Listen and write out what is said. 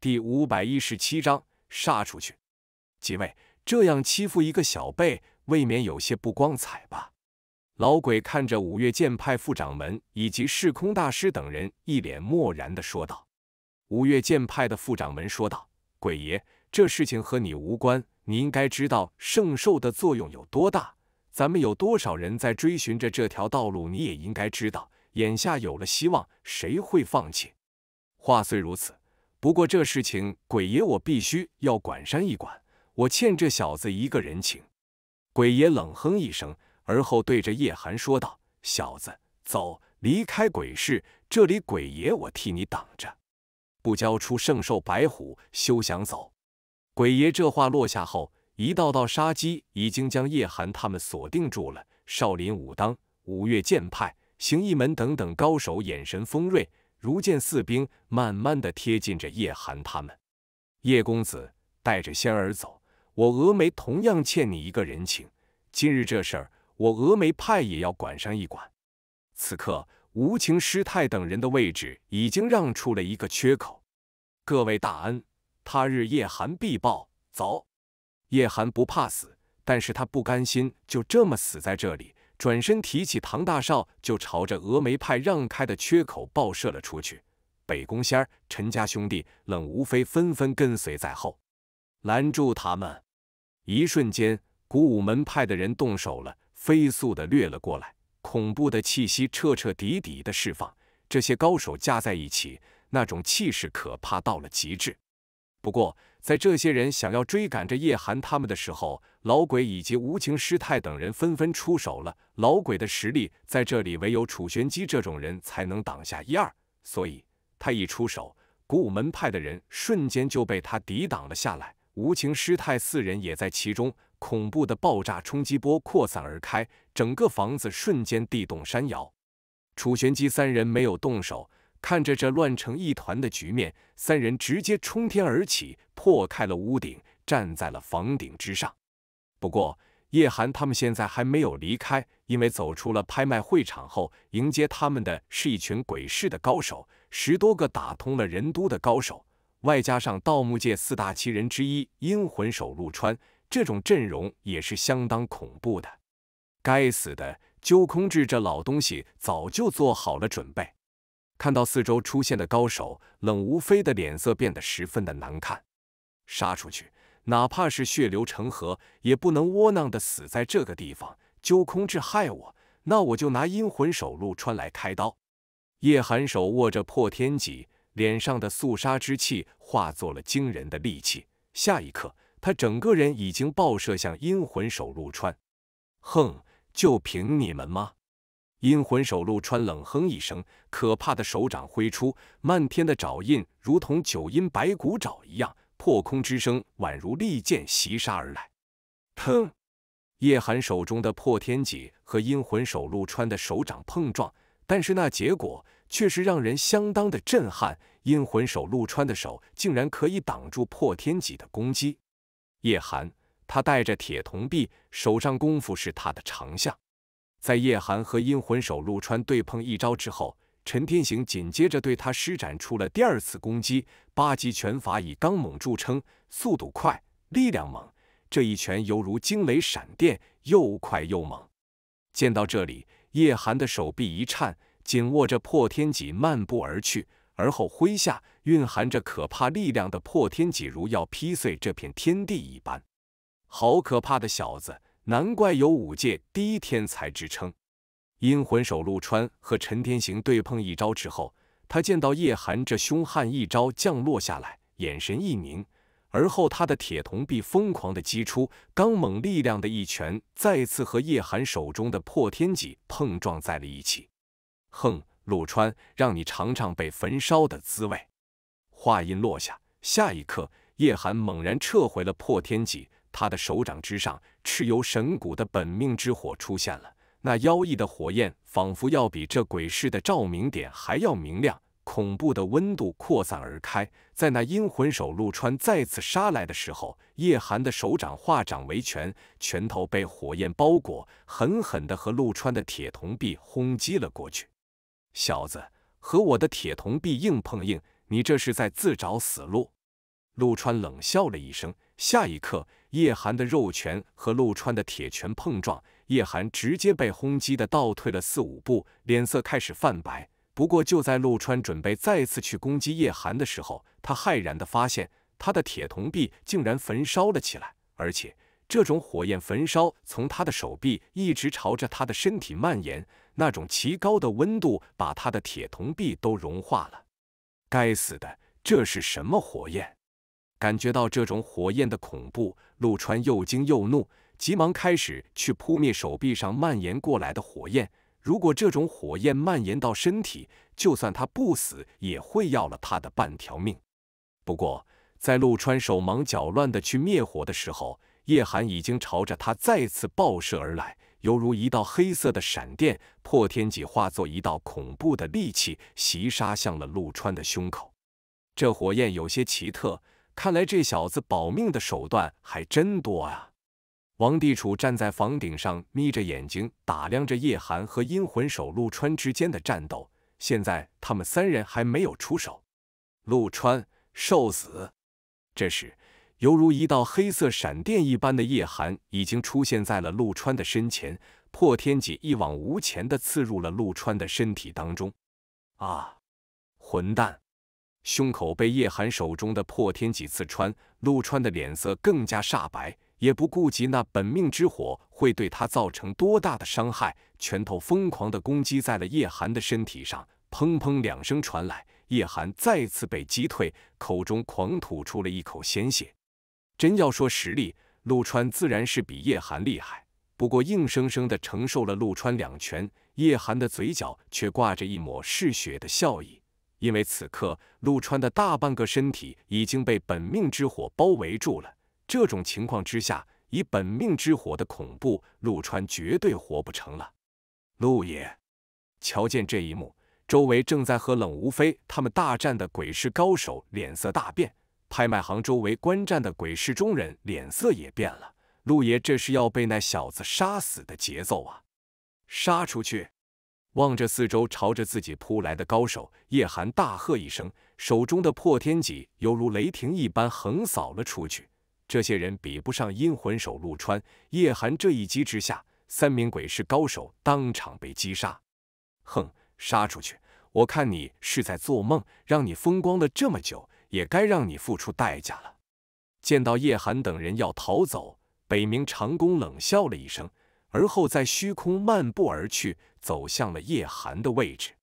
第五百一十七章，杀出去！几位这样欺负一个小辈，未免有些不光彩吧？老鬼看着五岳剑派副掌门以及释空大师等人，一脸漠然的说道。五岳剑派的副掌门说道：“鬼爷，这事情和你无关，你应该知道圣兽的作用有多大，咱们有多少人在追寻着这条道路，你也应该知道。眼下有了希望，谁会放弃？”话虽如此。不过这事情，鬼爷我必须要管上一管，我欠这小子一个人情。鬼爷冷哼一声，而后对着叶寒说道：“小子，走，离开鬼市，这里鬼爷我替你挡着，不交出圣兽白虎，休想走。”鬼爷这话落下后，一道道杀机已经将叶寒他们锁定住了。少林、武当、五岳剑派、行意门等等高手，眼神锋锐。如见似冰，慢慢的贴近着叶寒他们。叶公子带着仙儿走，我峨眉同样欠你一个人情。今日这事儿，我峨眉派也要管上一管。此刻，无情师太等人的位置已经让出了一个缺口。各位大恩，他日叶寒必报。走。叶寒不怕死，但是他不甘心就这么死在这里。转身提起唐大少，就朝着峨眉派让开的缺口爆射了出去。北宫仙儿、陈家兄弟、冷无非纷纷跟随在后，拦住他们。一瞬间，古武门派的人动手了，飞速的掠了过来，恐怖的气息彻彻底底的释放。这些高手加在一起，那种气势可怕到了极致。不过，在这些人想要追赶着叶寒他们的时候，老鬼以及无情师太等人纷纷出手了。老鬼的实力在这里，唯有楚玄机这种人才能挡下一二，所以他一出手，古武门派的人瞬间就被他抵挡了下来。无情师太四人也在其中，恐怖的爆炸冲击波扩散而开，整个房子瞬间地动山摇。楚玄机三人没有动手。看着这乱成一团的局面，三人直接冲天而起，破开了屋顶，站在了房顶之上。不过，叶寒他们现在还没有离开，因为走出了拍卖会场后，迎接他们的是一群鬼市的高手，十多个打通了人都的高手，外加上盗墓界四大奇人之一阴魂手陆川，这种阵容也是相当恐怖的。该死的，鸠空志这老东西早就做好了准备。看到四周出现的高手，冷无非的脸色变得十分的难看。杀出去，哪怕是血流成河，也不能窝囊的死在这个地方。鸠空治害我，那我就拿阴魂手陆川来开刀。叶寒手握着破天戟，脸上的肃杀之气化作了惊人的戾气。下一刻，他整个人已经爆射向阴魂手陆川。哼，就凭你们吗？阴魂手陆川冷哼一声，可怕的手掌挥出，漫天的爪印如同九阴白骨爪一样，破空之声宛如利剑袭杀而来。砰！叶寒手中的破天戟和阴魂手陆川的手掌碰撞，但是那结果却是让人相当的震撼。阴魂手陆川的手竟然可以挡住破天戟的攻击。叶寒，他带着铁铜臂，手上功夫是他的长项。在叶寒和阴魂手陆川对碰一招之后，陈天行紧接着对他施展出了第二次攻击。八极拳法以刚猛著称，速度快，力量猛。这一拳犹如惊雷闪电，又快又猛。见到这里，叶寒的手臂一颤，紧握着破天戟，漫步而去。而后挥下，蕴含着可怕力量的破天戟，如要劈碎这片天地一般。好可怕的小子！难怪有五界第一天才之称，阴魂手陆川和陈天行对碰一招之后，他见到叶寒这凶悍一招降落下来，眼神一凝，而后他的铁铜臂疯狂的击出，刚猛力量的一拳再次和叶寒手中的破天戟碰撞在了一起。哼，陆川，让你尝尝被焚烧的滋味。话音落下，下一刻，叶寒猛然撤回了破天戟。他的手掌之上，蚩尤神骨的本命之火出现了。那妖异的火焰，仿佛要比这鬼市的照明点还要明亮，恐怖的温度扩散而开。在那阴魂手陆川再次杀来的时候，叶寒的手掌化掌为拳，拳头被火焰包裹，狠狠地和陆川的铁铜臂轰击了过去。小子，和我的铁铜臂硬碰硬，你这是在自找死路！陆川冷笑了一声，下一刻。叶寒的肉拳和陆川的铁拳碰撞，叶寒直接被轰击的倒退了四五步，脸色开始泛白。不过就在陆川准备再次去攻击叶寒的时候，他骇然的发现，他的铁铜臂竟然焚烧了起来，而且这种火焰焚烧从他的手臂一直朝着他的身体蔓延，那种奇高的温度把他的铁铜臂都融化了。该死的，这是什么火焰？感觉到这种火焰的恐怖，陆川又惊又怒，急忙开始去扑灭手臂上蔓延过来的火焰。如果这种火焰蔓延到身体，就算他不死，也会要了他的半条命。不过，在陆川手忙脚乱的去灭火的时候，叶寒已经朝着他再次爆射而来，犹如一道黑色的闪电，破天戟化作一道恐怖的利器，袭杀向了陆川的胸口。这火焰有些奇特。看来这小子保命的手段还真多啊！王地楚站在房顶上，眯着眼睛打量着叶寒和阴魂手陆川之间的战斗。现在他们三人还没有出手。陆川，受死！这时，犹如一道黑色闪电一般的叶寒已经出现在了陆川的身前，破天戟一往无前的刺入了陆川的身体当中。啊！混蛋！胸口被叶寒手中的破天戟刺穿，陆川的脸色更加煞白，也不顾及那本命之火会对他造成多大的伤害，拳头疯狂地攻击在了叶寒的身体上，砰砰两声传来，叶寒再次被击退，口中狂吐出了一口鲜血。真要说实力，陆川自然是比叶寒厉害，不过硬生生地承受了陆川两拳，叶寒的嘴角却挂着一抹嗜血的笑意。因为此刻陆川的大半个身体已经被本命之火包围住了，这种情况之下，以本命之火的恐怖，陆川绝对活不成了。陆爷，瞧见这一幕，周围正在和冷无非他们大战的鬼市高手脸色大变，拍卖行周围观战的鬼市中人脸色也变了。陆爷这是要被那小子杀死的节奏啊！杀出去！望着四周朝着自己扑来的高手，叶寒大喝一声，手中的破天戟犹如雷霆一般横扫了出去。这些人比不上阴魂手陆川，叶寒这一击之下，三名鬼市高手当场被击杀。哼，杀出去！我看你是在做梦。让你风光了这么久，也该让你付出代价了。见到叶寒等人要逃走，北冥长弓冷笑了一声。而后，在虚空漫步而去，走向了叶寒的位置。